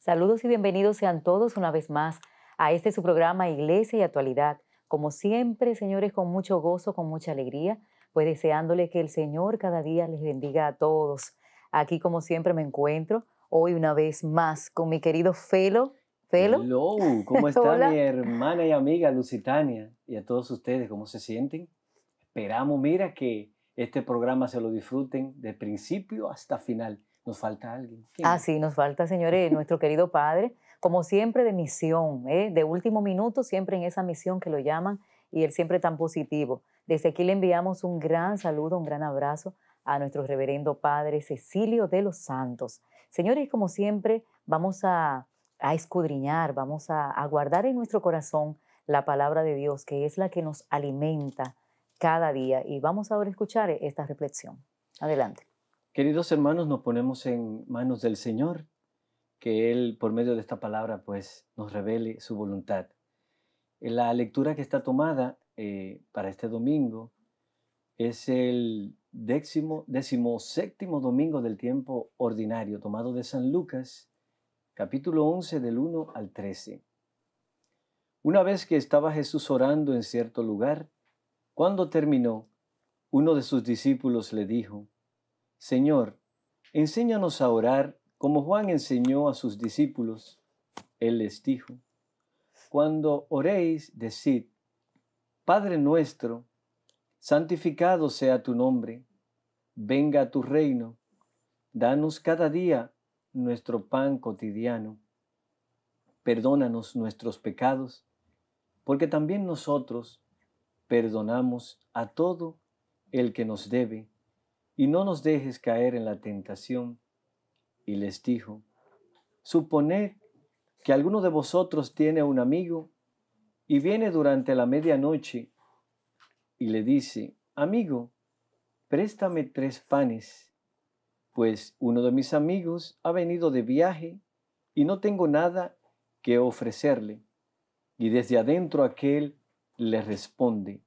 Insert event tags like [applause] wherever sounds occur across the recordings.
Saludos y bienvenidos sean todos una vez más a este su programa Iglesia y Actualidad. Como siempre, señores, con mucho gozo, con mucha alegría, pues deseándole que el Señor cada día les bendiga a todos. Aquí, como siempre, me encuentro hoy una vez más con mi querido Felo. Felo. Hello, ¿cómo [laughs] está mi hermana y amiga Lusitania Y a todos ustedes, ¿cómo se sienten? Esperamos, mira, que este programa se lo disfruten de principio hasta final nos falta alguien. Ah, sí, nos falta, señores, nuestro querido Padre, como siempre de misión, ¿eh? de último minuto, siempre en esa misión que lo llaman y él siempre tan positivo. Desde aquí le enviamos un gran saludo, un gran abrazo a nuestro reverendo Padre Cecilio de los Santos. Señores, como siempre, vamos a, escudriñar, vamos a, a guardar en nuestro corazón la palabra de Dios, que es la que nos alimenta cada día. Y vamos ahora a escuchar esta reflexión. Adelante. Queridos hermanos, nos ponemos en manos del Señor, que Él, por medio de esta palabra, pues nos revele su voluntad. la lectura que está tomada eh, para este domingo es el décimo, décimo séptimo domingo del tiempo ordinario, tomado de San Lucas, capítulo 11, del 1 al 13. Una vez que estaba Jesús orando en cierto lugar, cuando terminó, uno de sus discípulos le dijo, Señor, enséñanos a orar como Juan enseñó a sus discípulos. Él les dijo, cuando oréis, decid, Padre nuestro, santificado sea tu nombre, venga a tu reino, danos cada día nuestro pan cotidiano, perdónanos nuestros pecados, porque también nosotros perdonamos a todo el que nos debe y no nos dejes caer en la tentación. Y les dijo, suponed que alguno de vosotros tiene un amigo y viene durante la medianoche y le dice, amigo, préstame tres panes, pues uno de mis amigos ha venido de viaje y no tengo nada que ofrecerle. Y desde adentro aquel le responde,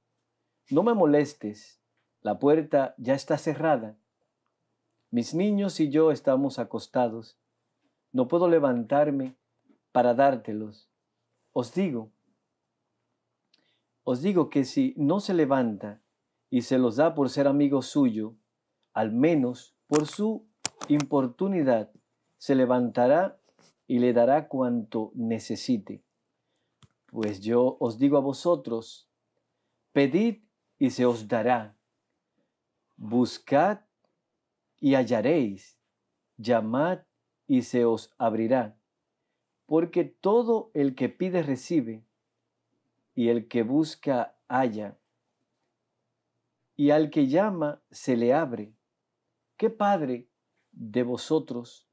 no me molestes la puerta ya está cerrada. Mis niños y yo estamos acostados. No puedo levantarme para dártelos. Os digo, os digo que si no se levanta y se los da por ser amigo suyo, al menos por su importunidad, se levantará y le dará cuanto necesite. Pues yo os digo a vosotros, pedid y se os dará Buscad y hallaréis, llamad y se os abrirá, porque todo el que pide recibe, y el que busca halla, y al que llama se le abre. ¿Qué padre de vosotros,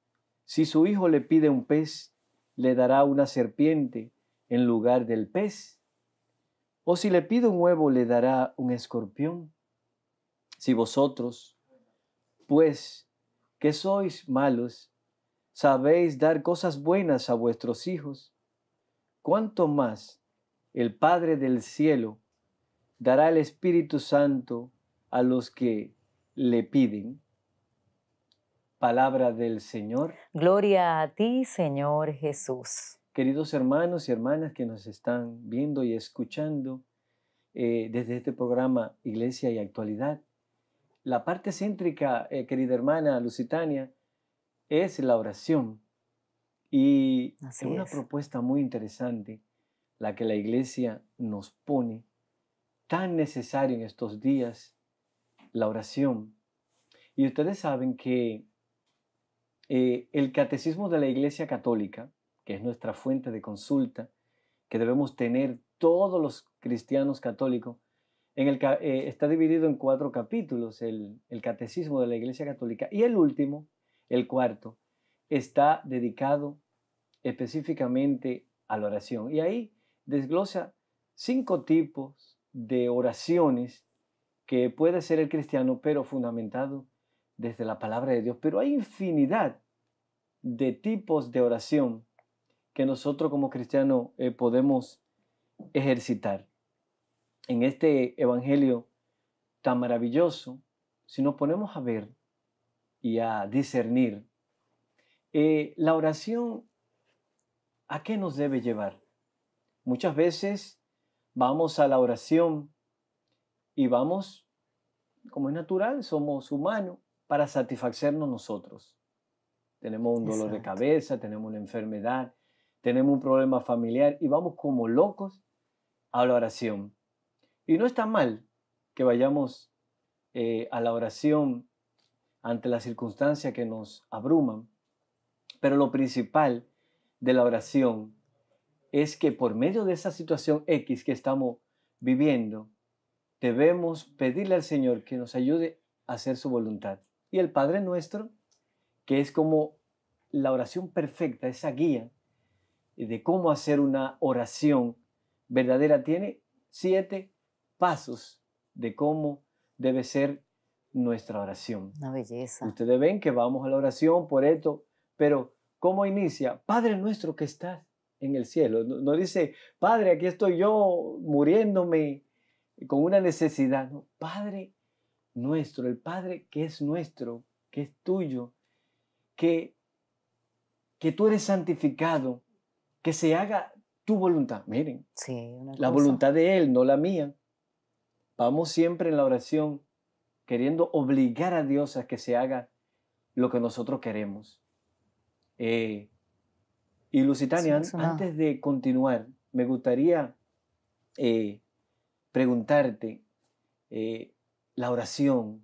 si su hijo le pide un pez, le dará una serpiente en lugar del pez? ¿O si le pide un huevo, le dará un escorpión? Si vosotros, pues, que sois malos, sabéis dar cosas buenas a vuestros hijos, ¿cuánto más el Padre del cielo dará el Espíritu Santo a los que le piden? Palabra del Señor. Gloria a ti, Señor Jesús. Queridos hermanos y hermanas que nos están viendo y escuchando eh, desde este programa Iglesia y Actualidad, la parte céntrica, eh, querida hermana Lusitania, es la oración. Y es una propuesta muy interesante la que la iglesia nos pone, tan necesaria en estos días, la oración. Y ustedes saben que eh, el catecismo de la iglesia católica, que es nuestra fuente de consulta, que debemos tener todos los cristianos católicos, eh, está dividido en cuatro capítulos el, catecismo de la Iglesia Católica. Y el último, el cuarto, está dedicado específicamente a la oración. Y ahí desglosa cinco tipos de oraciones que puede ser el cristiano, pero fundamentado desde la palabra de Dios. Pero hay infinidad de tipos de oración que nosotros como cristianos eh, podemos ejercitar en este Evangelio tan maravilloso, si nos ponemos a ver y a discernir, eh, la oración, ¿a qué nos debe llevar? Muchas veces vamos a la oración y vamos, como es natural, somos humanos, para satisfacernos nosotros. Tenemos un dolor de cabeza, tenemos una enfermedad, tenemos un problema familiar y vamos como locos a la oración. Y no está mal que vayamos eh, a la oración ante las circunstancias que nos abruman, pero lo principal de la oración es que por medio de esa situación X que estamos viviendo, debemos pedirle al Señor que nos ayude a hacer su voluntad. Y el Padre nuestro, que es como la oración perfecta, esa guía de cómo hacer una oración verdadera, tiene siete pasos de cómo debe ser nuestra oración. Una belleza. Ustedes ven que vamos a la oración por esto, pero ¿cómo inicia? Padre nuestro que estás en el cielo. No, dice, Padre, aquí estoy yo muriéndome con una necesidad. No, Padre nuestro, el Padre que es nuestro, que es tuyo, que, que tú eres santificado, que se haga tu voluntad. Miren, sí, la voluntad de Él, no la mía. Vamos siempre en la oración queriendo obligar a Dios a que se haga lo que nosotros queremos. Eh, y Lusitania, antes de continuar, me gustaría eh, preguntarte, eh, la oración,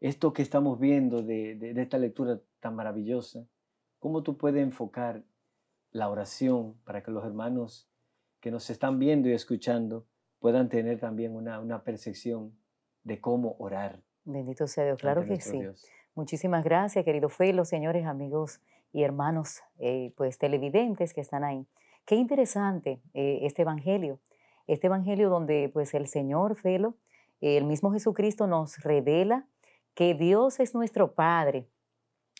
esto que estamos viendo de esta lectura tan maravillosa, ¿cómo tú puedes enfocar la oración para que los hermanos que nos están viendo y escuchando puedan tener también una, percepción de cómo orar. Bendito sea Dios, claro que sí. Muchísimas gracias, querido Felo, señores, amigos y hermanos, eh, pues televidentes que están ahí. Qué interesante eh, este evangelio, este evangelio donde pues el Señor Felo, el mismo Jesucristo nos revela que Dios es nuestro Padre.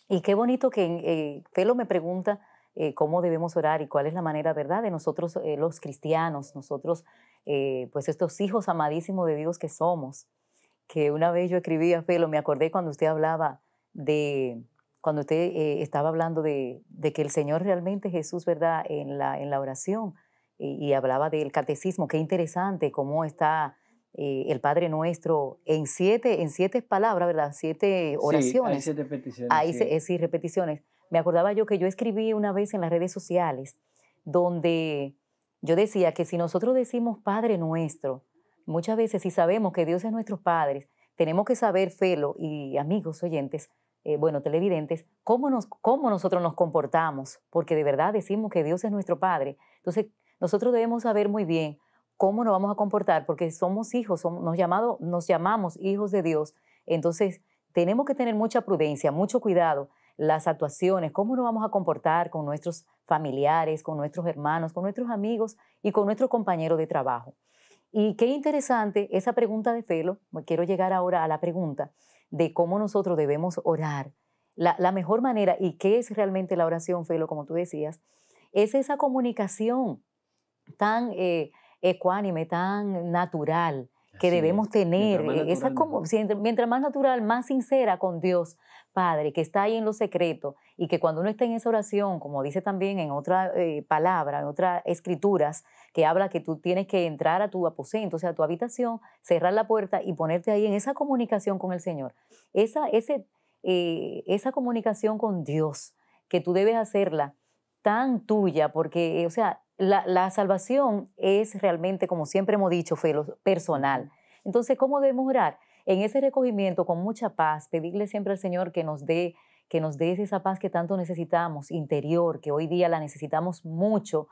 Y qué bonito que eh, Felo me pregunta cómo debemos orar y cuál es la manera, ¿verdad?, de nosotros los cristianos, nosotros eh, pues estos hijos amadísimos de Dios que somos, que una vez yo escribí a Felo, me acordé cuando usted hablaba de, cuando usted eh, estaba hablando de, que el Señor realmente Jesús, ¿verdad?, en la, en la oración, y, hablaba del catecismo, qué interesante cómo está eh, el Padre Nuestro en siete, en siete palabras, ¿verdad?, siete oraciones. Sí, hay siete peticiones. ahí sí, repeticiones. Me acordaba yo que yo escribí una vez en las redes sociales, donde yo decía que si nosotros decimos Padre nuestro, muchas veces si sabemos que Dios es nuestro Padre, tenemos que saber, Felo y amigos oyentes, eh, bueno, televidentes, cómo, nos, cómo nosotros nos comportamos, porque de verdad decimos que Dios es nuestro Padre. Entonces, nosotros debemos saber muy bien cómo nos vamos a comportar, porque somos hijos, somos, nos, nos llamamos hijos de Dios. Entonces, tenemos que tener mucha prudencia, mucho cuidado, las actuaciones, cómo nos vamos a comportar con nuestros familiares, con nuestros hermanos, con nuestros amigos y con nuestro compañero de trabajo. Y qué interesante esa pregunta de Felo, quiero llegar ahora a la pregunta de cómo nosotros debemos orar. La, mejor manera, y qué es realmente la oración, Felo, como tú decías, es esa comunicación tan eh, ecuánime, tan natural, que debemos tener. Mientras eh, esa como, mientras más natural, más sincera con Dios, Padre, que está ahí en lo secreto y que cuando uno está en esa oración, como dice también en otra eh, palabra, en otras escrituras, que habla que tú tienes que entrar a tu aposento, o sea, a tu habitación, cerrar la puerta y ponerte ahí en esa comunicación con el Señor. Esa, ese, eh, esa comunicación con Dios que tú debes hacerla tan tuya, porque, o sea, la, salvación es realmente, como siempre hemos dicho, personal. Entonces, ¿cómo debemos orar? En ese recogimiento, con mucha paz, pedirle siempre al Señor que nos dé que nos dé esa paz que tanto necesitamos, interior, que hoy día la necesitamos mucho,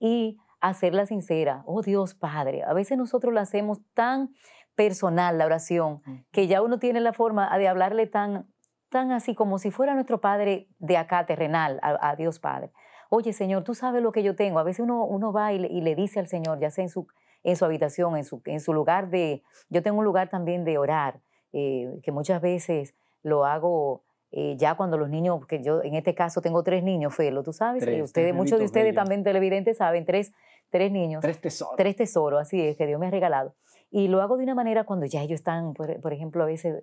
y hacerla sincera. Oh Dios Padre, a veces nosotros la hacemos tan personal la oración, que ya uno tiene la forma de hablarle tan, tan así como si fuera nuestro Padre de acá terrenal, a Dios Padre oye Señor, tú sabes lo que yo tengo. A veces uno, uno va y le, dice al Señor, ya sea en su, en su habitación, en su, en su lugar de... Yo tengo un lugar también de orar, eh, que muchas veces lo hago eh, ya cuando los niños, que yo en este caso tengo tres niños, Felo, tú sabes, y eh, muchos de ustedes también televidentes saben, tres, niños. Tres tesoros. Tres tesoros, así es, que Dios me ha regalado. Y lo hago de una manera cuando ya ellos están, por, ejemplo, a veces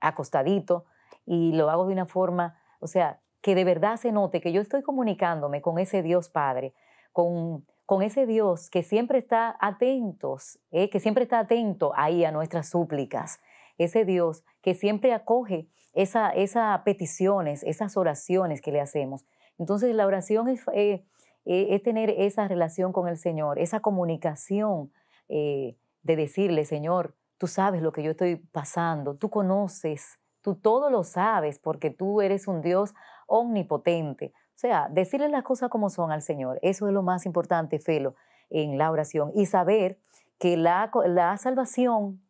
acostaditos, y lo hago de una forma, o sea, que de verdad se note que yo estoy comunicándome con ese Dios Padre, con, con ese Dios que siempre está atentos, eh, que siempre está atento ahí a nuestras súplicas, ese Dios que siempre acoge esas peticiones, esas oraciones que le hacemos. Entonces la oración es, eh, eh, es tener esa relación con el Señor, esa comunicación de decirle, Señor, tú sabes lo que yo estoy pasando, tú conoces, tú todo lo sabes porque tú eres un Dios omnipotente. O sea, decirle las cosas como son al Señor, eso es lo más importante, Felo, en la oración. Y saber que la, salvación,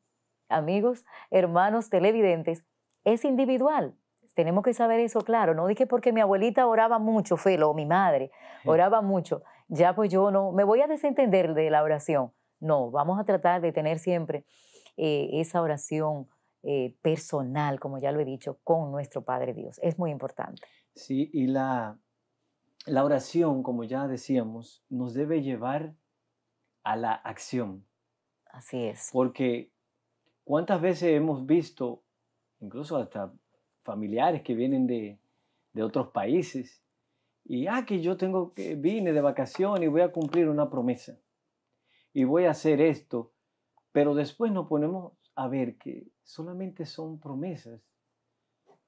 amigos, hermanos televidentes, es individual. Tenemos que saber eso claro. No dije porque mi abuelita oraba mucho, Felo, o mi madre oraba mucho. Ya pues yo no, me voy a desentender de la oración. No, vamos a tratar de tener siempre eh, esa oración eh, personal, como ya lo he dicho, con nuestro Padre Dios. Es muy importante. ¿sí? Y la, oración, como ya decíamos, nos debe llevar a la acción. Así es. Porque cuántas veces hemos visto, incluso hasta familiares que vienen de, otros países, y ah, que yo tengo que vine de vacación y voy a cumplir una promesa y voy a hacer esto, pero después nos ponemos a ver que solamente son promesas,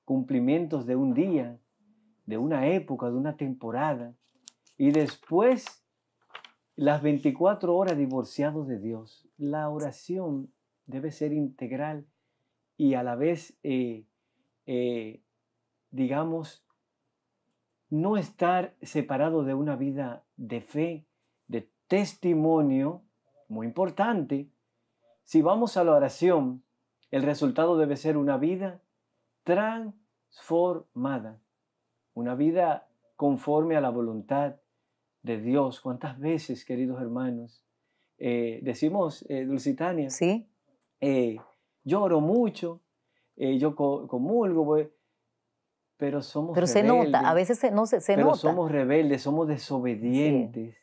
cumplimientos de un día, de una época, de una temporada, y después las 24 horas divorciados de Dios. La oración debe ser integral y a la vez, eh, eh, digamos, no estar separado de una vida de fe, de testimonio, muy importante. Si vamos a la oración, el resultado debe ser una vida transformada una vida conforme a la voluntad de Dios. ¿Cuántas veces, queridos hermanos, eh, decimos, eh, Dulcitania, ¿Sí? Eh, lloro mucho, yo comulgo, pero somos rebeldes. se nota, a veces no, pero somos rebeldes, somos desobedientes.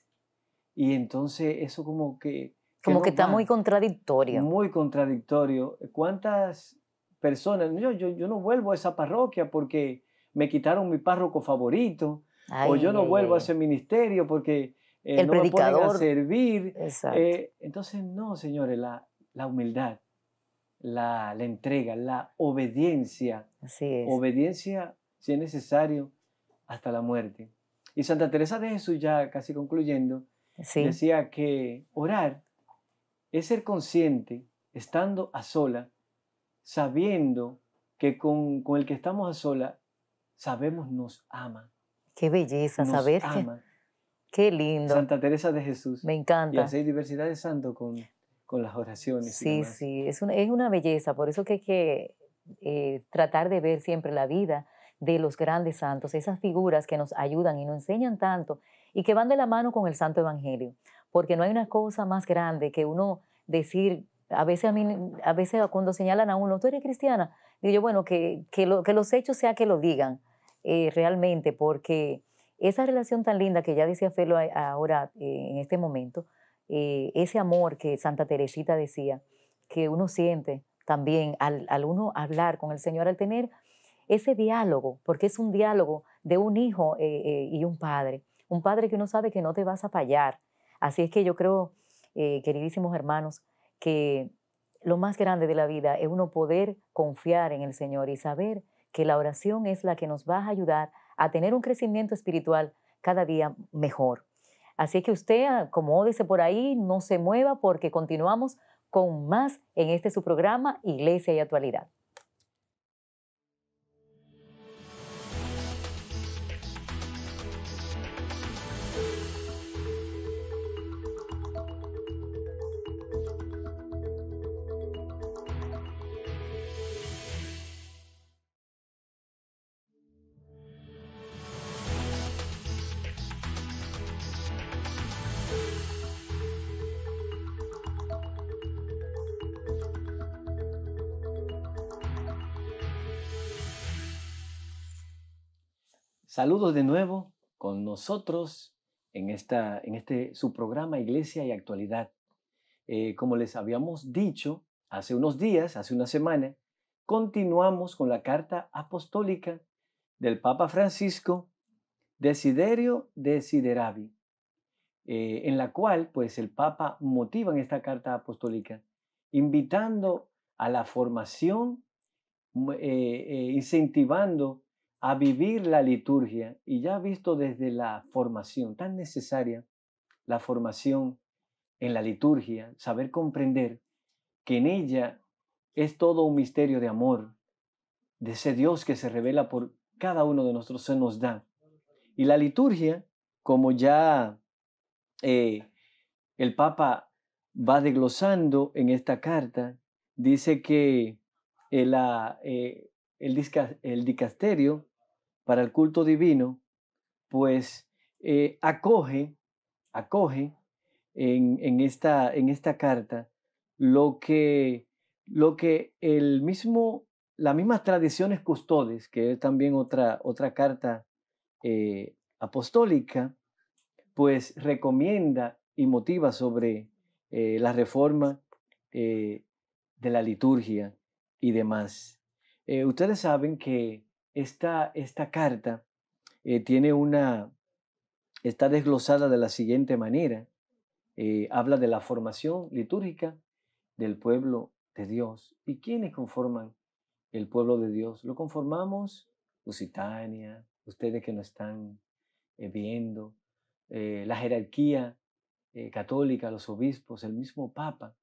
Y entonces eso como que... como que está muy contradictorio. Muy contradictorio. ¿Cuántas personas? yo no vuelvo a esa parroquia porque me quitaron mi párroco favorito, o yo no vuelvo a ese ministerio porque eh, el no a servir. Eh, entonces, no, señores, la, la humildad, la, entrega, la obediencia. Obediencia, si es necesario, hasta la muerte. Y Santa Teresa de Jesús, ya casi concluyendo, decía que orar es ser consciente, estando a sola, sabiendo que con, con el que estamos a sola sabemos nos ama. Qué belleza nos saber ama. Que, Qué lindo. Santa Teresa de Jesús. Me encanta. Y hacer diversidad de santo con, con las oraciones. Sí, sí, es una, es belleza. Por eso que hay que eh, tratar de ver siempre la vida de los grandes santos, esas figuras que nos ayudan y nos enseñan tanto y que van de la mano con el Santo Evangelio, porque no hay una cosa más grande que uno decir, a veces a mí, a veces cuando señalan a uno, tú eres cristiana, digo yo, bueno, que, que los hechos sea que lo digan, eh, realmente, porque esa relación tan linda que ya decía Felo ahora eh, en este momento, eh, ese amor que Santa Teresita decía, que uno siente también al, al, uno hablar con el Señor, al tener ese diálogo, porque es un diálogo de un hijo y un padre, un padre que uno sabe que no te vas a fallar. Así es que yo creo, queridísimos hermanos, que lo más grande de la vida es uno poder confiar en el Señor y saber que la oración es la que nos va a ayudar a tener un crecimiento espiritual cada día mejor. Así que usted, como dice por ahí, no se mueva porque continuamos con más en este su programa Iglesia y Actualidad. Saludos de nuevo con nosotros en, esta, en este su programa Iglesia y Actualidad. Eh, como les habíamos dicho hace unos días, hace una semana, continuamos con la carta apostólica del Papa Francisco Desiderio Desideravi, eh, en la cual pues el Papa motiva en esta carta apostólica invitando a la formación, eh, eh incentivando a vivir la liturgia y ya visto desde la formación tan necesaria, la formación en la liturgia, saber comprender que en ella es todo un misterio de amor, de ese Dios que se revela por cada uno de nosotros, se nos da. Y la liturgia, como ya eh, el Papa va desglosando en esta carta, dice que eh, eh, el dicasterio para el culto divino, pues eh, acoge, acoge en, esta, en esta carta lo que, lo que el mismo, las mismas tradiciones custodes, que es también otra, otra carta eh, apostólica, pues recomienda y motiva sobre eh, la reforma de la liturgia y demás. ustedes saben que esta, esta carta eh, tiene una, está desglosada de la siguiente manera. Eh, habla de la formación litúrgica del pueblo de Dios. ¿Y quiénes conforman el pueblo de Dios? Lo conformamos Lusitania, ustedes que nos están eh, viendo, la jerarquía católica, los obispos, el mismo Papa,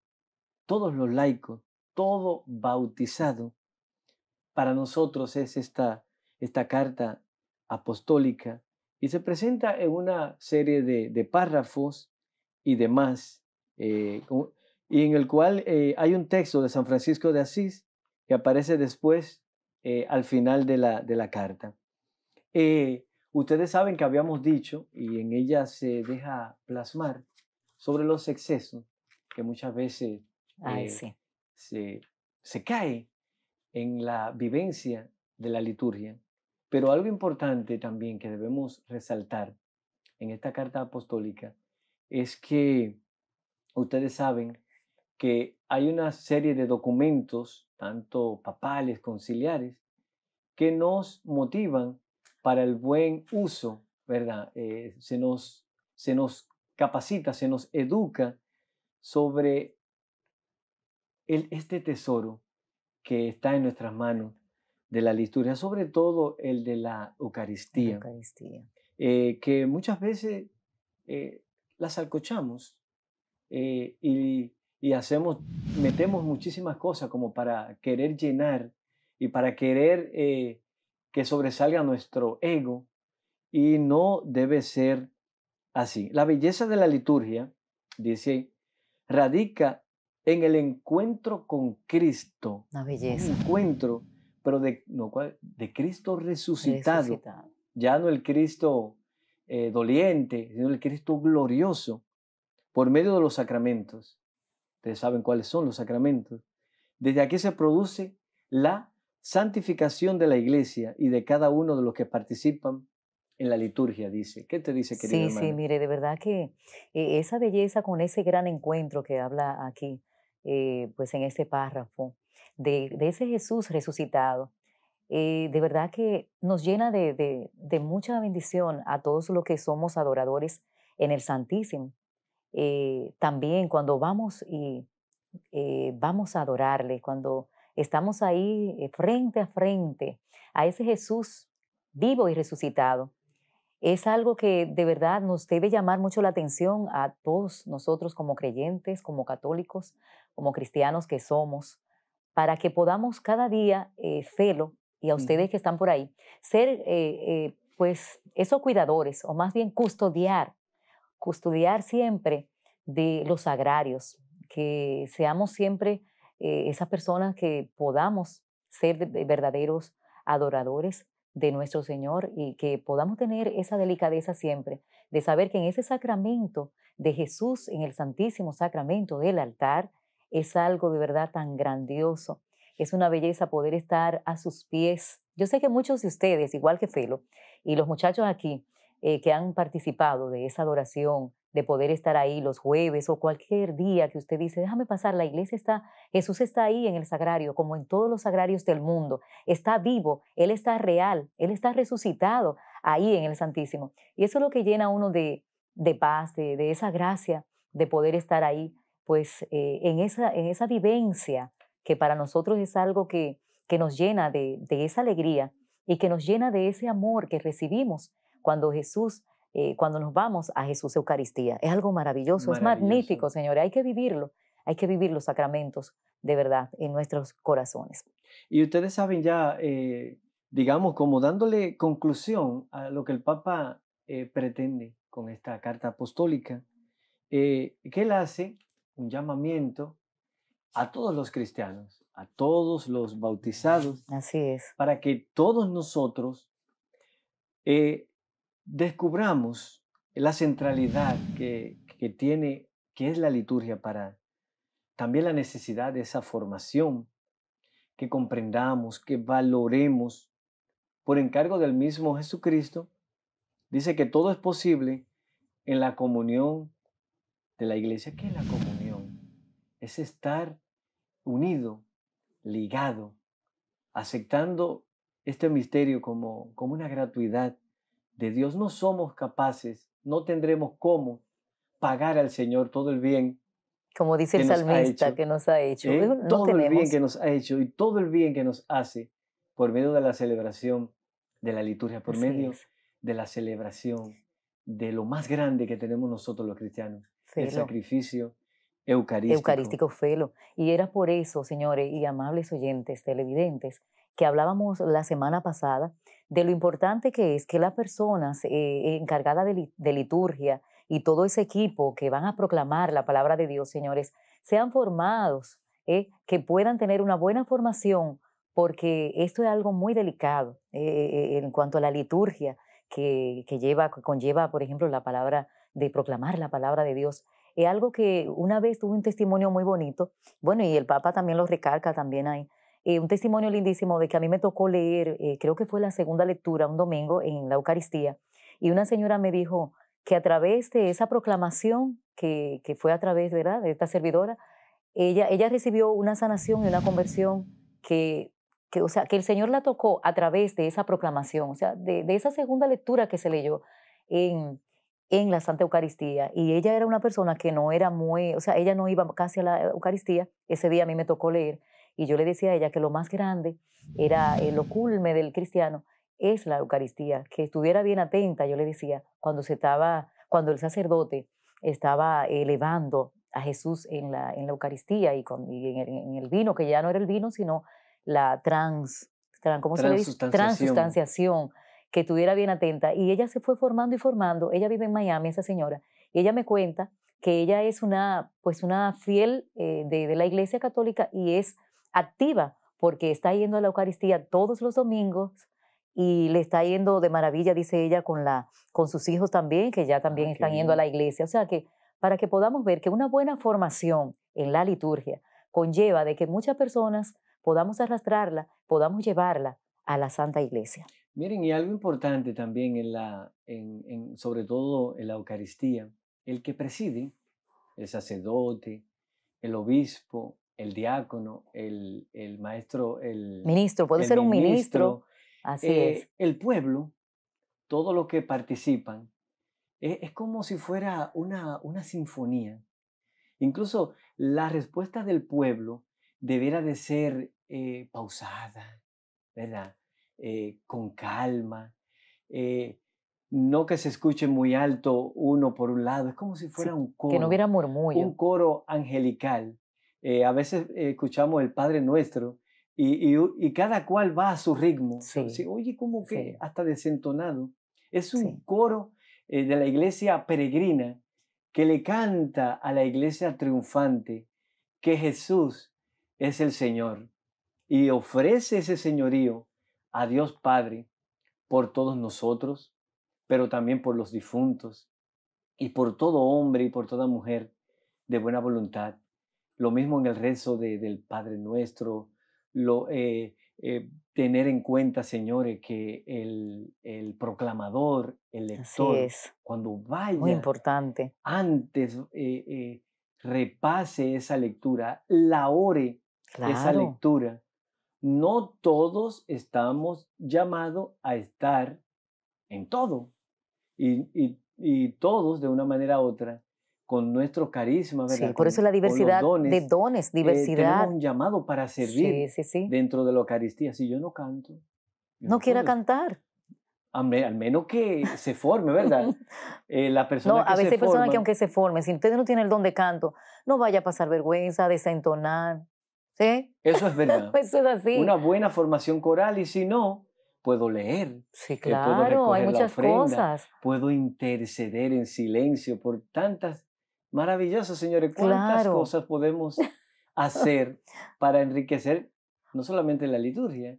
todos los laicos, todo bautizado. Para nosotros es esta esta carta apostólica y se presenta en una serie de, párrafos y demás, eh, y en el cual eh, hay un texto de San Francisco de Asís que aparece después eh, al final de la, de la carta. ustedes saben que habíamos dicho, y en ella se deja plasmar, sobre los excesos que muchas veces se, se cae en la vivencia de la liturgia. Pero algo importante también que debemos resaltar en esta carta apostólica es que ustedes saben que hay una serie de documentos, tanto papales, conciliares, que nos motivan para el buen uso, ¿verdad? Eh, se, nos, se nos capacita, se nos educa sobre este tesoro que está en nuestras manos de la liturgia, sobre todo el de la Eucaristía, eh, que muchas veces eh, las alcochamos eh, y, hacemos, metemos muchísimas cosas como para querer llenar y para querer que sobresalga nuestro ego y no debe ser así. La belleza de la liturgia, dice, radica en el encuentro con Cristo. La belleza. encuentro pero de, de Cristo resucitado, ya no el Cristo eh, doliente, sino el Cristo glorioso, por medio de los sacramentos. Ustedes saben cuáles son los sacramentos. Desde aquí se produce la santificación de la iglesia y de cada uno de los que participan en la liturgia, dice. ¿Qué te dice, querida Sí, sí, mire, de verdad que eh, esa belleza con ese gran encuentro que habla aquí, eh, pues en este párrafo, de, ese Jesús resucitado, eh, de verdad que nos llena de, mucha bendición a todos los que somos adoradores en el Santísimo. Eh, también cuando vamos y eh, vamos a adorarle, cuando estamos ahí frente a frente a ese Jesús vivo y resucitado, es algo que de verdad nos debe llamar mucho la atención a todos nosotros como creyentes, como católicos, como cristianos que somos para que podamos cada día, eh, celo, y a ustedes que están por ahí, ser eh, eh, pues esos cuidadores, o más bien custodiar, custodiar siempre de los agrarios, que seamos siempre esas personas que podamos ser verdaderos adoradores de nuestro Señor y que podamos tener esa delicadeza siempre de saber que en ese sacramento de Jesús, en el santísimo sacramento del altar, es algo de verdad tan grandioso. Es una belleza poder estar a sus pies. Yo sé que muchos de ustedes, igual que Felo, y los muchachos aquí eh, que han participado de esa adoración, de poder estar ahí los jueves o cualquier día que usted dice, déjame pasar, la iglesia está, Jesús está ahí en el sagrario, como en todos los sagrarios del mundo, está vivo, Él está real, Él está resucitado ahí en el Santísimo. Y eso es lo que llena a uno de, paz, de esa gracia de poder estar ahí pues eh, en, esa, en esa vivencia que para nosotros es algo que, nos llena de, esa alegría y que nos llena de ese amor que recibimos cuando Jesús, eh, cuando nos vamos a Jesús Eucaristía. Es algo maravilloso, es magnífico, señores, hay que vivirlo, hay que vivir los sacramentos de verdad en nuestros corazones. Y ustedes saben ya, eh, digamos, como dándole conclusión a lo que el Papa pretende con esta carta apostólica, qué él hace un llamamiento a todos los cristianos, a todos los bautizados. Así es. Para que todos nosotros eh, descubramos la centralidad que, tiene, que es la liturgia para también la necesidad de esa formación, que comprendamos, que valoremos por encargo del mismo Jesucristo, dice que todo es posible en la comunión de la iglesia. ¿Qué es la comunión? es estar unido, ligado, aceptando este misterio como, como una gratuidad de Dios. No somos capaces, no tendremos cómo pagar al Señor todo el bien. Como dice el salmista que nos ha hecho. ¿eh? todo el bien que nos ha hecho y todo el bien que nos hace por medio de la celebración de la liturgia, por medio de la celebración de lo más grande que tenemos nosotros los cristianos, el sacrificio Eucarístico. Eucarístico Felo. Y era por eso, señores y amables oyentes televidentes, que hablábamos la semana pasada de lo importante que es que las personas eh, encargadas de, liturgia y todo ese equipo que van a proclamar la palabra de Dios, señores, sean formados, eh, que puedan tener una buena formación, porque esto es algo muy delicado eh, en cuanto a la liturgia que, lleva, conlleva, por ejemplo, la palabra de proclamar la palabra de Dios es algo que una vez tuve un testimonio muy bonito, bueno, y el Papa también lo recalca también ahí, eh, un testimonio lindísimo de que a mí me tocó leer, eh, creo que fue la segunda lectura un domingo en la Eucaristía, y una señora me dijo que a través de esa proclamación, que, que fue a través ¿verdad? de esta servidora, ella, ella recibió una sanación y una conversión que, que, o sea, que el Señor la tocó a través de esa proclamación, o sea, de, de esa segunda lectura que se leyó en, en la Santa Eucaristía y ella era una persona que no era muy, o sea, ella no iba casi a la Eucaristía, ese día a mí me tocó leer y yo le decía a ella que lo más grande era el lo del cristiano es la Eucaristía, que estuviera bien atenta, yo le decía, cuando se estaba, cuando el sacerdote estaba elevando a Jesús en la, en la Eucaristía y, con, en, el, vino, que ya no era el vino, sino la trans, trans ¿cómo se dice? Transustanciación que estuviera bien atenta. Y ella se fue formando y formando. Ella vive en Miami, esa señora. Y ella me cuenta que ella es una, pues una fiel eh, de, la Iglesia Católica y es activa porque está yendo a la Eucaristía todos los domingos y le está yendo de maravilla, dice ella, con, la, con sus hijos también, que ya también están yendo a la iglesia. O sea que para que podamos ver que una buena formación en la liturgia conlleva de que muchas personas podamos arrastrarla, podamos llevarla a la Santa Iglesia. Miren, y algo importante también, en la, sobre todo en la Eucaristía, el que preside, el sacerdote, el obispo, el diácono, el, el maestro, el ministro, puede ser un ministro, así es. Eh, el pueblo, todo lo que participan, eh, es, como si fuera una, una sinfonía. Incluso la respuesta del pueblo debiera de ser eh, pausada, ¿verdad? Eh, con calma, eh, no que se escuche muy alto uno por un lado, es como si fuera un coro. Que no hubiera murmullo. Un coro angelical. Eh, a veces escuchamos el Padre Nuestro y, cada cual va a su ritmo. oye como que hasta desentonado. Es un coro de la iglesia peregrina que le canta a la iglesia triunfante que Jesús es el Señor y ofrece ese señorío a Dios Padre por todos nosotros, pero también por los difuntos y por todo hombre y por toda mujer de buena voluntad. Lo mismo en el rezo del Padre Nuestro, lo, eh, eh, tener en cuenta, señores, que el, proclamador, el lector, cuando vaya, antes eh, repase esa lectura, la ore esa lectura no todos estamos llamados a estar en todo. Y, todos, de una manera u otra, con nuestro carisma, Sí, por eso la diversidad de dones, eh, diversidad. tenemos un llamado para servir dentro de la Eucaristía. Si yo no canto. no, quiera cantar. Al menos que se forme, ¿verdad? [laughs] Eh, la persona no, a veces hay personas que aunque se forme, si usted no tiene el don de canto, no vaya a pasar vergüenza, desentonar. ¿Sí? Eso es verdad. [laughs] Una buena formación coral y si no, puedo leer. Sí, eh, claro, puedo hay muchas ofrenda, cosas. Puedo interceder en silencio por tantas maravillosas, señores. ¿Cuántas cosas podemos [laughs] hacer para enriquecer no solamente la liturgia,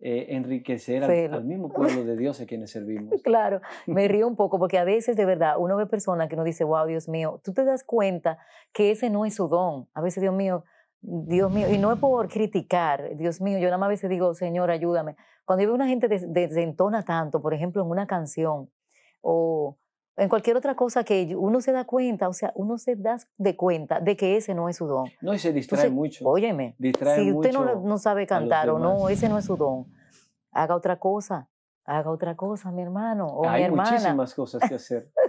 eh, enriquecer al, mismo [laughs] pueblo de Dios a quienes servimos. Claro, me río un poco porque a veces de verdad uno ve personas que no dice, wow, Dios mío, tú te das cuenta que ese no es su don. A veces, Dios mío, Dios mío, y no es por criticar, Dios mío, yo nada más a veces digo, Señor, ayúdame. Cuando yo veo una gente desentona tanto, por ejemplo, en una canción o en cualquier otra cosa que uno se da cuenta, o sea, uno se da de cuenta de que ese no es su don. No, y se distrae mucho. Óyeme, distrae si usted no, sabe cantar o no, ese no es su don, haga otra cosa, haga otra cosa, mi hermano o mi hermana. Hay muchísimas cosas que hacer. [laughs]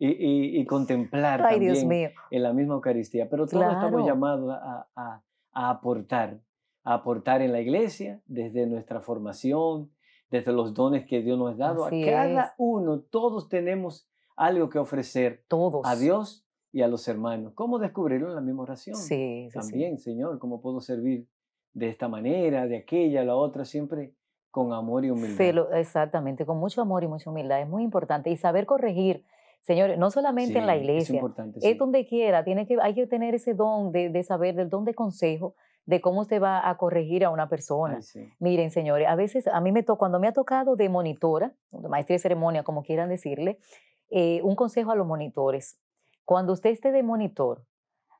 y, contemplar también en la misma Eucaristía. Pero todos estamos llamados a, aportar, a aportar en la iglesia desde nuestra formación, desde los dones que Dios nos ha dado. a cada uno, todos tenemos algo que ofrecer a Dios y a los hermanos. ¿Cómo descubrirlo en la misma oración? Sí, También, Señor, ¿cómo puedo servir de esta manera, de aquella, la otra, siempre con amor y humildad? exactamente, con mucho amor y mucha humildad. Es muy importante. Y saber corregir Señores, no solamente en la iglesia, es, donde quiera, tiene que, hay que tener ese don de, saber, del don de consejo, de cómo usted va a corregir a una persona. Miren, señores, a veces a mí me toca, cuando me ha tocado de monitora, de maestría de ceremonia, como quieran decirle, eh, un consejo a los monitores. Cuando usted esté de monitor,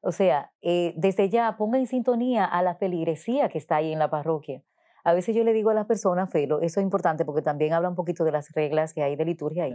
o sea, eh, desde ya ponga en sintonía a la feligresía que está ahí en la parroquia. A veces yo le digo a las personas, Felo, eso es importante porque también habla un poquito de las reglas que hay de liturgia ahí,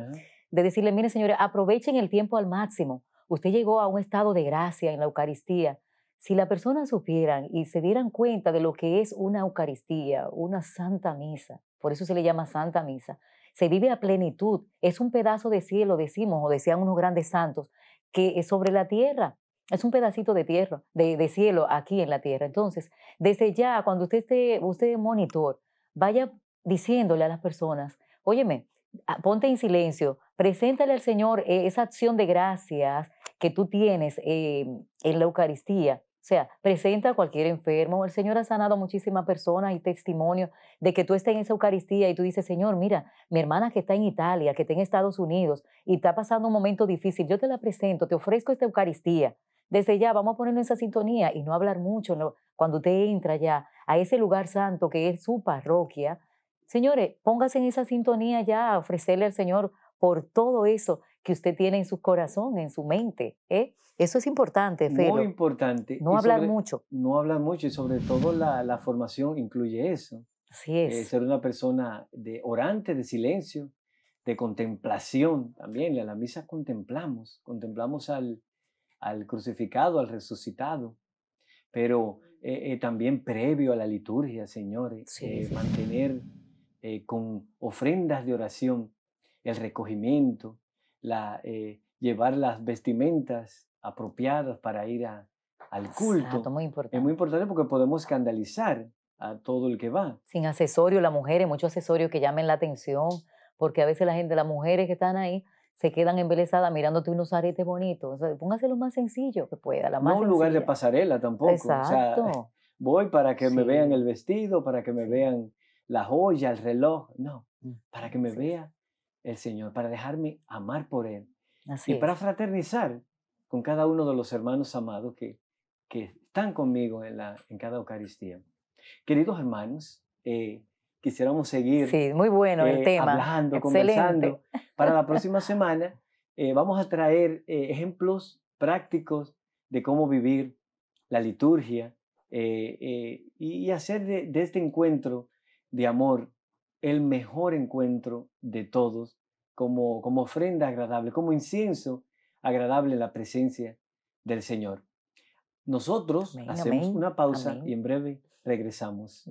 de decirle, mire señores, aprovechen el tiempo al máximo. Usted llegó a un estado de gracia en la Eucaristía. Si las personas supieran y se dieran cuenta de lo que es una Eucaristía, una Santa Misa, por eso se le llama Santa Misa, se vive a plenitud, es un pedazo de cielo, decimos, o decían unos grandes santos, que es sobre la tierra. Es un pedacito de tierra, de, cielo aquí en la tierra. Entonces, desde ya, cuando usted esté, usted monitor, vaya diciéndole a las personas, óyeme, ah, ponte en silencio, preséntale al Señor e, esa acción de gracias que tú tienes eh, en la Eucaristía. O sea, presenta a cualquier enfermo. El Señor ha sanado a muchísimas personas y testimonio de que tú estés en esa Eucaristía y tú dices, Señor, mira, mi hermana que está en Italia, que está en Estados Unidos y está pasando un momento difícil, yo te la presento, te ofrezco esta Eucaristía desde ya vamos a ponernos esa sintonía y no hablar mucho cuando usted entra ya a ese lugar santo que es su parroquia. Señores, póngase en esa sintonía ya a ofrecerle al Señor por todo eso que usted tiene en su corazón, en su mente. ¿eh? Eso es importante, Felo. Muy importante. No hablar mucho. No hablar mucho y sobre todo la, formación incluye eso. Así eh, es. ser una persona de orante, de silencio, de contemplación también. A la misa contemplamos, contemplamos al, al crucificado, al resucitado, pero eh, eh, también previo a la liturgia, señores, eh, mantener con ofrendas de oración el recogimiento, la, llevar las vestimentas apropiadas para ir al culto. muy importante. Es muy importante porque podemos escandalizar a todo el que va. Sin accesorio, la mujer, mucho accesorio que llamen la atención, porque a veces la gente, las mujeres que están ahí, se quedan embelesadas mirándote unos aretes bonitos. O póngase lo más sencillo que pueda. La más no un lugar de pasarela tampoco. Exacto. [laughs] voy para que me vean el vestido, para que me vean la joya, el reloj. No, mm, para que me vea el Señor, para dejarme amar por Él. y para fraternizar con cada uno de los hermanos amados que, que están conmigo en, la, en cada Eucaristía. Queridos hermanos, eh, quisiéramos seguir. Sí, muy bueno el eh, tema. Hablando, conversando. Para la [laughs] próxima semana eh, vamos a traer eh, ejemplos prácticos de cómo vivir la liturgia y hacer de, este encuentro de amor el mejor encuentro de todos, como, como ofrenda agradable, como incienso agradable en la presencia del Señor. Nosotros hacemos una pausa y en breve regresamos.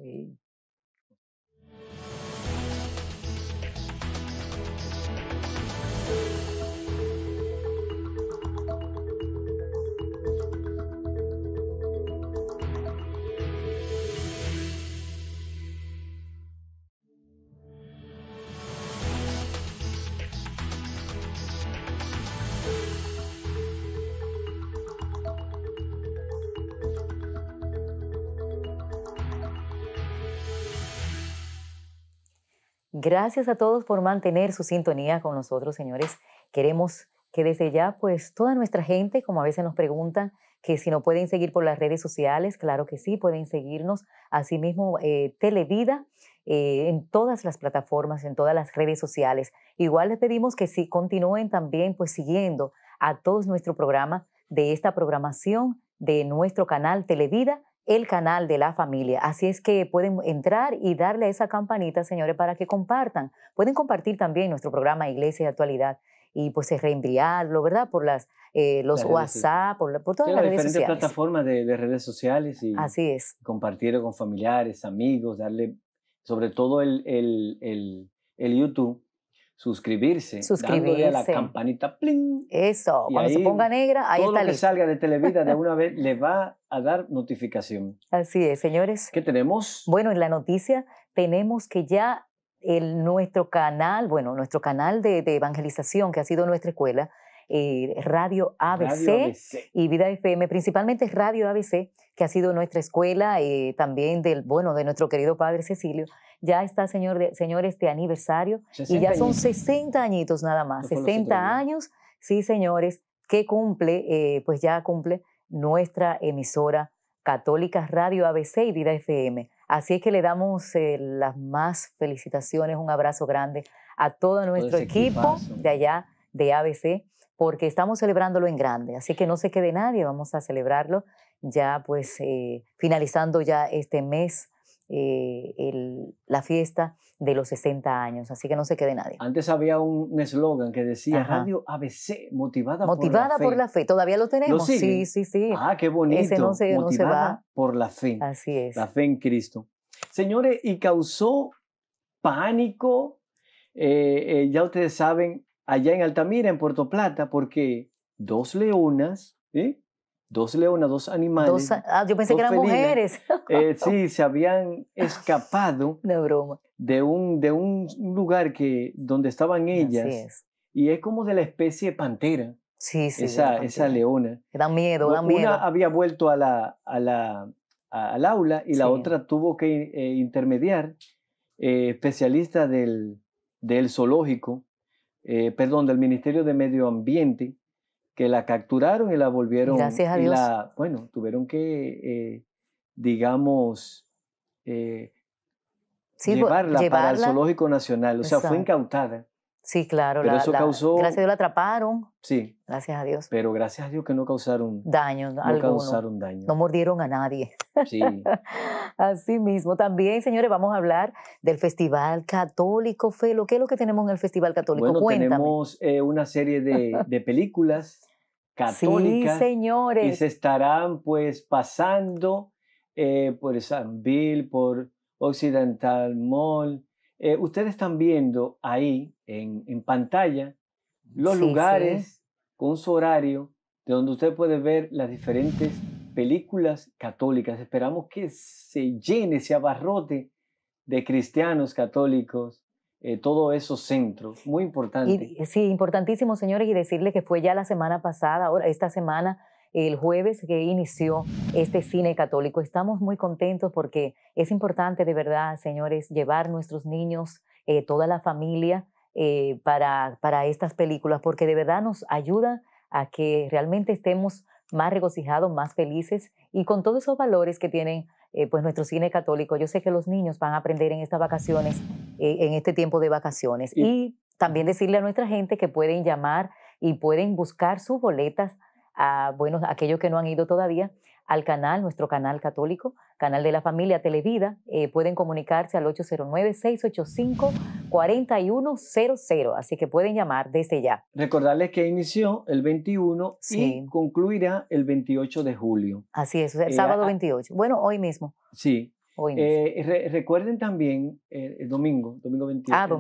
Gracias a todos por mantener su sintonía con nosotros, señores. Queremos que desde ya, pues toda nuestra gente, como a veces nos preguntan, que si no pueden seguir por las redes sociales, claro que sí, pueden seguirnos. Asimismo, eh, Televida, eh, en todas las plataformas, en todas las redes sociales. Igual les pedimos que si continúen también, pues siguiendo a todos nuestro programa de esta programación de nuestro canal Televida el canal de la familia. Así es que pueden entrar y darle a esa campanita, señores, para que compartan. Pueden compartir también nuestro programa Iglesia y Actualidad y pues reenviarlo, ¿verdad? Por las eh, los WhatsApp, por, todas las redes diferentes plataformas de, redes sociales y Así es. compartirlo con familiares, amigos, darle sobre todo el, el, el YouTube suscribirse, suscribirse. a la campanita pling. Eso, cuando se ponga negra, ahí todo lo que salga de Televida de [laughs] una vez le va a dar notificación. Así es, señores. ¿Qué tenemos? Bueno, en la noticia tenemos que ya el, nuestro canal, bueno, nuestro canal de, evangelización que ha sido nuestra escuela, eh, Radio, ABC Radio ABC y Vida FM, principalmente Radio ABC, que ha sido nuestra escuela y eh, también del, bueno, de nuestro querido padre Cecilio, ya está, señor de, señores, este aniversario y ya son 60 añitos nada más, 60 años, sí, señores, que cumple, eh, pues ya cumple nuestra emisora católica Radio ABC y Vida FM. Así es que le damos eh, las más felicitaciones, un abrazo grande a todo nuestro equipo de allá de ABC, porque estamos celebrándolo en grande. Así que no se quede nadie, vamos a celebrarlo ya pues eh, finalizando ya este mes eh, la fiesta de los 60 años, así que no se quede nadie. Antes había un eslogan que decía Radio ABC, motivada, motivada por, la, por fe. la fe. Todavía lo tenemos. sí, sí, sí. Ah, qué bonito. Ese no se, motivada va. por la fe. Así es. La fe en Cristo. Señores, y causó pánico, eh, ya ustedes saben, allá en Altamira, en Puerto Plata, porque dos leonas, ¿sí? dos leonas, dos animales. Ah, yo pensé que eran mujeres. [laughs] Eh, sí, se habían escapado [laughs] broma. De, un, de un lugar que, donde estaban ellas. Y es como de la especie pantera. Sí, sí. Esa, leona. da miedo, da miedo. Una había vuelto a al aula y la otra tuvo que eh, intermediar eh, especialista del, del zoológico, perdón, del Ministerio de Medio Ambiente que la capturaron y la volvieron. Y la, bueno, tuvieron que, eh, digamos, eh, llevarla, para el Zoológico Nacional. O sea, fue incautada. Sí, claro. Gracias a Dios la atraparon. Sí. Gracias a Dios. Pero gracias a Dios que no causaron... Daño no daño. No mordieron a nadie. Sí. [laughs] Así mismo. También, señores, vamos a hablar del Festival Católico Felo. ¿Qué es lo que tenemos en el Festival Católico? tenemos eh, una serie de, películas [laughs] católicas. Sí, señores. Y se estarán, pues, pasando eh, por San Bill, por Occidental Mall, eh, ustedes están viendo ahí en, pantalla los lugares con su horario de donde usted puede ver las diferentes películas católicas. Esperamos que se llene, se abarrote de cristianos católicos eh, todos esos centros. Muy importante. sí, importantísimo, señores, y decirles que fue ya la semana pasada, ahora esta semana el jueves que inició este cine católico. Estamos muy contentos porque es importante de verdad, señores, llevar nuestros niños, eh, toda la familia eh, para, estas películas, porque de verdad nos ayuda a que realmente estemos más regocijados, más felices y con todos esos valores que tienen eh, pues nuestro cine católico. Yo sé que los niños van a aprender en estas vacaciones, en este tiempo de vacaciones. Y, y también decirle a nuestra gente que pueden llamar y pueden buscar sus boletas a, bueno, aquellos que no han ido todavía al canal, nuestro canal católico, canal de la familia Televida, eh, pueden comunicarse al 809-685-4100, así que pueden llamar desde ya. Recordarles que inició el 21 y concluirá el 28 de julio. Así es, el eh, sábado 28, bueno, hoy mismo. Sí, Hoy eh, recuerden también ah, el domingo, domingo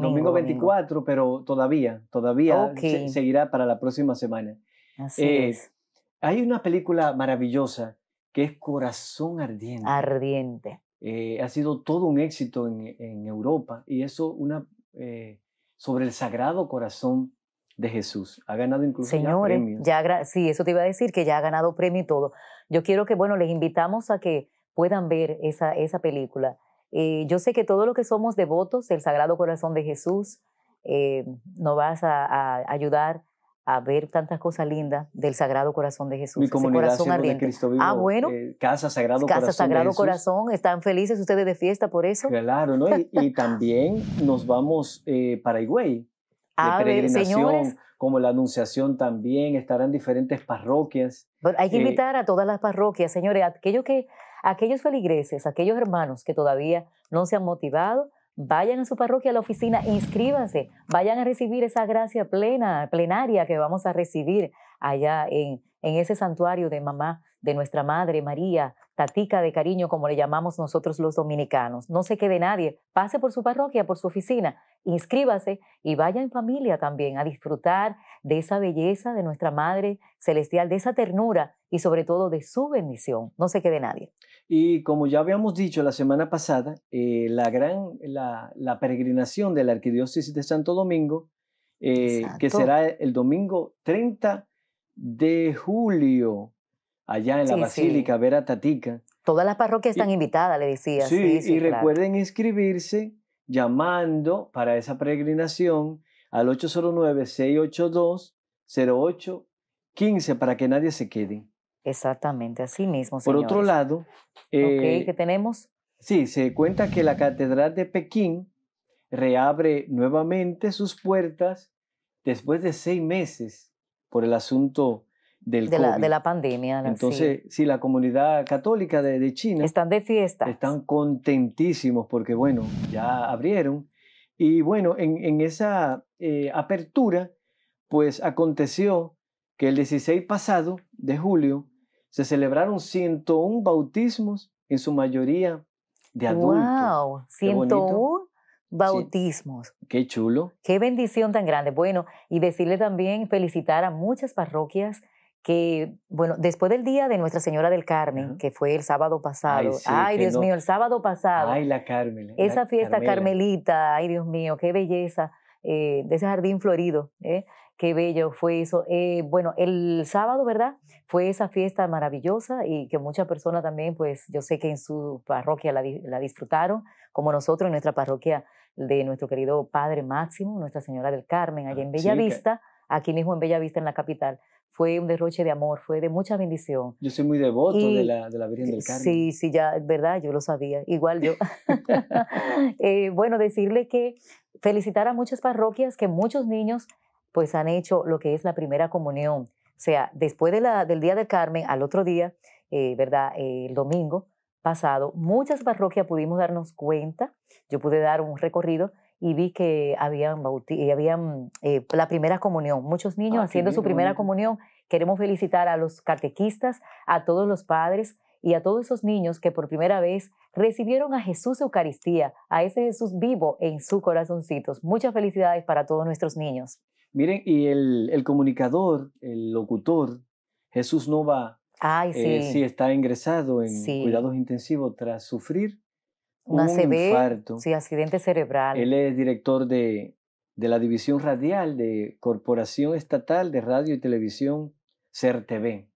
domingo, 24, pero todavía, todavía seguirá para la próxima semana. Así es. Hay una película maravillosa que es Corazón Ardiente. Ardiente. Eh, ha sido todo un éxito en, Europa y eso una, eh, sobre el Sagrado Corazón de Jesús. Ha ganado incluso Señores, ya premio. sí, eso te iba a decir, que ya ha ganado premio y todo. Yo quiero que, bueno, les invitamos a que puedan ver esa, esa película. Eh, yo sé que todos los que somos devotos el Sagrado Corazón de Jesús nos vas a, a ayudar a ver tantas cosas lindas del Sagrado Corazón de Jesús. Mi corazón ah, bueno. Eh, casa Sagrado Corazón. Casa Sagrado Corazón. ¿Están felices ustedes de fiesta por eso? Claro, ¿no? Y, también nos vamos eh, para Higüey. A de peregrinación, como la Anunciación también, estarán diferentes parroquias. hay que eh, invitar a todas las parroquias, señores, aquellos que, aquellos feligreses, aquellos hermanos que todavía no se han motivado, vayan a su parroquia, a la oficina, inscríbanse, vayan a recibir esa gracia plena, plenaria que vamos a recibir allá en, en ese santuario de mamá de nuestra Madre María, tatica de cariño, como le llamamos nosotros los dominicanos. No se quede nadie, pase por su parroquia, por su oficina, inscríbase y vaya en familia también a disfrutar de esa belleza de nuestra Madre Celestial, de esa ternura y sobre todo de su bendición. No se quede nadie. Y como ya habíamos dicho la semana pasada, eh, la gran, la, peregrinación de la Arquidiócesis de Santo Domingo, eh, que será el domingo 30 de julio, allá en la Basílica, Vera ver a Tatica. Todas las parroquias están invitadas, le decía. Sí, y recuerden inscribirse llamando para esa peregrinación al 809-682-0815 para que nadie se quede. Exactamente, así mismo. Por otro lado, eh, ¿qué tenemos? Sí, se cuenta que la Catedral de Pekín reabre nuevamente sus puertas después de seis meses por el asunto de, La, pandemia. Entonces, sí. la comunidad católica de, China. Están de fiesta. Están contentísimos porque, bueno, ya abrieron. Y bueno, en, esa eh, apertura, pues aconteció que el 16 pasado de julio se celebraron 101 bautismos, en su mayoría de adultos. ¡Wow! 101 bautismos. Qué chulo. Qué bendición tan grande. Bueno, y decirle también felicitar a muchas parroquias que, bueno, después del día de Nuestra Señora del Carmen, que fue el sábado pasado, ay, Dios mío, el sábado pasado. Ay, la Carmen. Esa fiesta carmelita, ay, Dios mío, qué belleza, eh, de ese jardín florido, ¿eh? qué bello fue eso. Eh, bueno, el sábado, ¿verdad? Fue esa fiesta maravillosa y que muchas personas también, pues yo sé que en su parroquia la, disfrutaron, como nosotros en nuestra parroquia de nuestro querido Padre Máximo, Nuestra Señora del Carmen, allá ah, en Bellavista, aquí mismo en Bellavista, en la capital fue un derroche de amor, fue de mucha bendición. Yo soy muy devoto de, la, de, la, Virgen del Carmen. Sí, sí, ya, verdad, yo lo sabía, igual yo. [laughs] [laughs] Eh, bueno, decirle que felicitar a muchas parroquias que muchos niños pues han hecho lo que es la primera comunión. O sea, después de la, del Día del Carmen, al otro día, eh, ¿verdad? Eh, el domingo pasado, muchas parroquias pudimos darnos cuenta, yo pude dar un recorrido y vi que habían, eh, habían eh, pues, la primera comunión, muchos niños ah, haciendo su primera comunión. Queremos felicitar a los catequistas, a todos los padres y a todos esos niños que por primera vez recibieron a Jesús Eucaristía, a ese Jesús vivo en sus corazoncitos. Muchas felicidades para todos nuestros niños. Miren, y el, comunicador, el locutor, Jesús Nova, Ay, eh, sí. está ingresado en cuidados intensivos tras sufrir un, infarto. Sí, accidente cerebral. Él es director de, de la división radial de Corporación Estatal de Radio y Televisión, CERTV.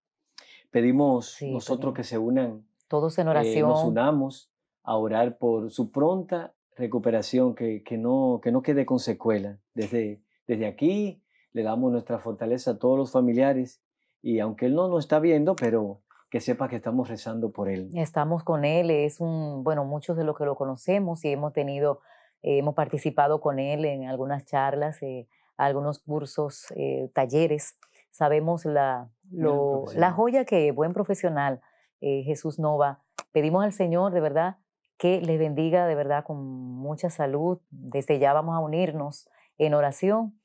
Pedimos nosotros que se unan. Todos en eh, oración. Que nos unamos a orar por su pronta recuperación, que, que, no, que no quede con secuela. Desde, desde aquí le damos nuestra fortaleza a todos los familiares y aunque él no nos está viendo, pero que sepa que estamos rezando por él. Estamos con él, es un, bueno, muchos de los que lo conocemos y hemos tenido, eh, hemos participado con él en algunas charlas, eh, algunos cursos, eh, talleres. Sabemos la, la joya que buen profesional Jesús Nova. Pedimos al Señor, de verdad, que les bendiga, de verdad, con mucha salud. Desde ya vamos a unirnos en oración.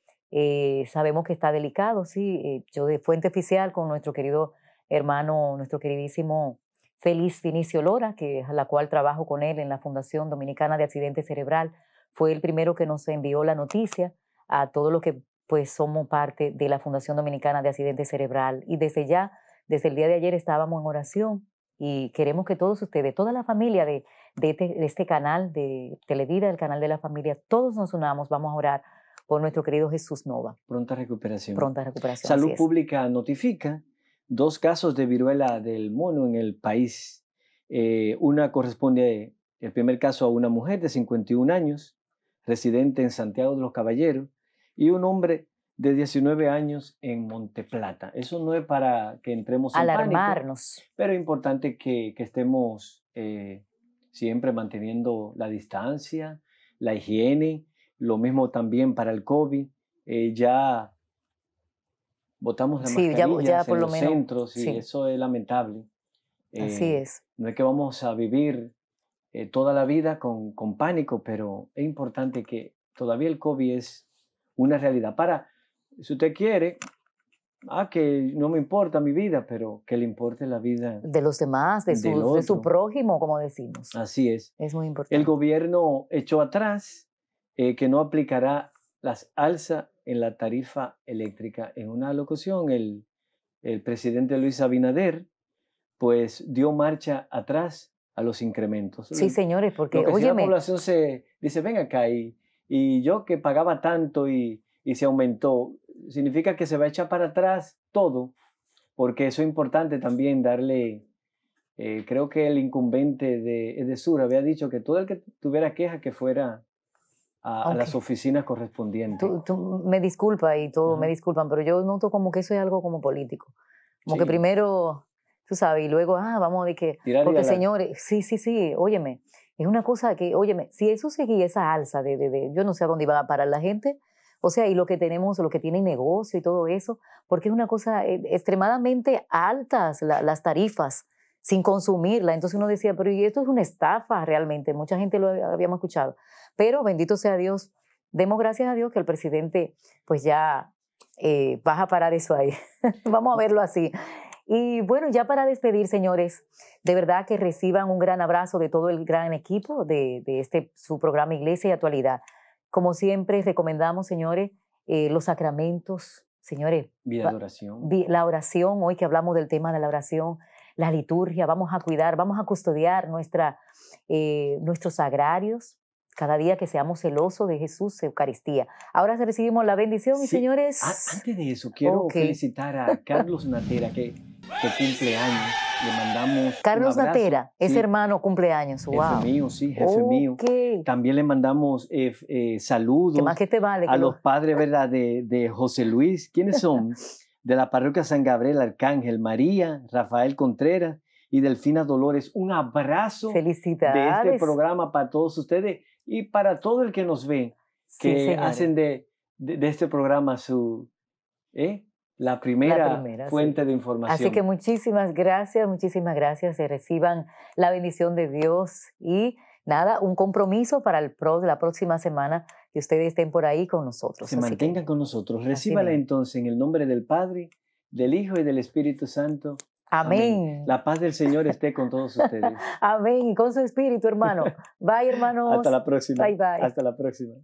sabemos que está delicado, sí. yo de fuente oficial con nuestro querido hermano, nuestro queridísimo Feliz Vinicio Lora, que es a la cual trabajo con él en la Fundación Dominicana de Accidente Cerebral, fue el primero que nos envió la noticia a todos los que pues somos parte de la Fundación Dominicana de Accidente Cerebral y desde ya, desde el día de ayer estábamos en oración y queremos que todos ustedes, toda la familia de, este, de este, canal de Televida, el canal de la familia, todos nos unamos, vamos a orar por nuestro querido Jesús Nova. Pronta recuperación. Pronta recuperación. Salud Pública notifica dos casos de viruela del mono en el país. Eh, una corresponde, el primer caso, a una mujer de 51 años, residente en Santiago de los Caballeros, y un hombre de 19 años en Monteplata. Eso no es para que entremos alarmarnos. En pánico, pero es importante que, estemos eh, siempre manteniendo la distancia, la higiene, lo mismo también para el COVID. Eh, ya botamos las mascarillas por en lo los menos, centros y eso es lamentable. Así eh, es. No es que vamos a vivir eh, toda la vida con, con, pánico, pero es importante que todavía el COVID es una realidad. Para, si usted quiere, ah, que no me importa mi vida, pero que le importe la vida. De los demás, de su, de su prójimo, como decimos. Así es. Es muy importante. El gobierno echó atrás eh, que no aplicará las alzas en la tarifa eléctrica. En una locución, el, presidente Luis Abinader, pues dio marcha atrás a los incrementos. Sí, señores, porque Lo la población se dice, ven acá, y, yo que pagaba tanto y, se aumentó, significa que se va a echar para atrás todo, porque eso es importante también darle, eh, creo que el incumbente de Edesur había dicho que todo el que tuviera queja que fuera a, las oficinas correspondientes. Tú, me disculpa y todo, me disculpan, pero yo noto como que eso es algo como político. Como que primero, tú sabes, y luego, ah, vamos de que... porque señores, sí, sí, sí, óyeme, es una cosa que, óyeme, si eso seguía esa alza de, de, yo no sé a dónde iba a parar la gente, o sea, y lo que tenemos, lo que tiene negocio y todo eso, porque es una cosa eh, extremadamente altas las tarifas sin consumirla. Entonces uno decía, pero ¿y esto es una estafa realmente? Mucha gente lo habíamos escuchado. Pero bendito sea Dios, demos gracias a Dios que el presidente pues ya eh, a parar eso ahí. [laughs] Vamos a verlo así. Y bueno, ya para despedir, señores, de verdad que reciban un gran abrazo de todo el gran equipo de, este su programa Iglesia y Actualidad. Como siempre, recomendamos, señores, eh, los sacramentos, señores. Vida de La oración, hoy que hablamos del tema de la oración, la liturgia, vamos a cuidar, vamos a custodiar nuestra, eh, nuestros agrarios, cada día que seamos celosos de Jesús, Eucaristía. Ahora recibimos la bendición, mis señores. antes de eso, quiero felicitar a Carlos Natera, que, cumple años. Le mandamos. Carlos Natera, es hermano cumpleaños. Wow. Jefe mío, sí, jefe mío. También le mandamos saludos. A los padres, ¿verdad? De, de José Luis. ¿Quiénes son? [laughs] de la parroquia San Gabriel Arcángel, María, Rafael Contreras y Delfina Dolores. Un abrazo de este programa para todos ustedes y para todo el que nos ve, que hacen de, de, este programa su... ¿eh? La primera, fuente de información. Así que muchísimas gracias, muchísimas gracias. Se reciban la bendición de Dios y nada, un compromiso para el pro de la próxima semana que ustedes estén por ahí con nosotros. Se mantengan con nosotros. Recíbala entonces en el nombre del Padre, del Hijo y del Espíritu Santo. Amén. La paz del Señor esté con todos ustedes. [laughs] Amén. Y con su espíritu, hermano. [laughs] Bye, hermano Hasta la próxima. Bye, bye. Hasta la próxima.